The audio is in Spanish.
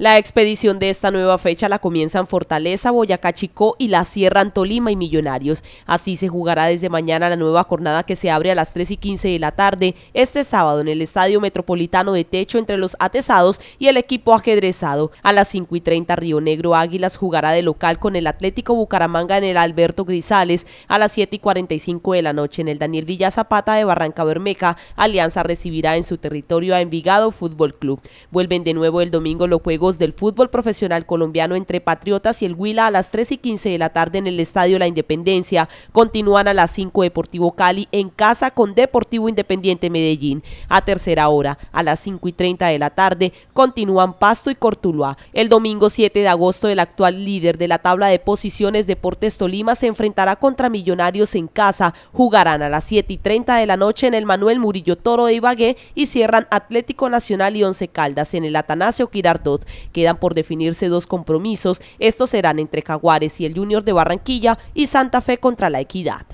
La expedición de esta nueva fecha la comienzan Fortaleza, Boyacá Chicó y la cierran Tolima y Millonarios. Así se jugará desde mañana la nueva jornada que se abre a las 3 y 15 de la tarde este sábado en el Estadio Metropolitano de Techo entre los atesados y el equipo ajedrezado. A las 5 y 30 Río Negro Águilas jugará de local con el Atlético Bucaramanga en el Alberto Grisales. A las 7 y 45 de la noche en el Daniel Villa Zapata de Barranca Bermeja, Alianza recibirá en su territorio a Envigado Fútbol Club. Vuelven de nuevo el domingo los juegos del fútbol profesional colombiano entre Patriotas y el Huila a las 3 y 15 de la tarde en el Estadio La Independencia. Continúan a las 5 Deportivo Cali en casa con Deportivo Independiente Medellín. A tercera hora, a las 5 y 30 de la tarde, continúan Pasto y Cortuluá. El domingo 7 de agosto, el actual líder de la tabla de posiciones Deportes Tolima se enfrentará contra Millonarios en casa. Jugarán a las 7 y 30 de la noche en el Manuel Murillo Toro de Ibagué y cierran Atlético Nacional y Once Caldas en el Atanasio Quirardot Quedan por definirse dos compromisos. Estos serán entre Jaguares y el Junior de Barranquilla y Santa Fe contra la Equidad.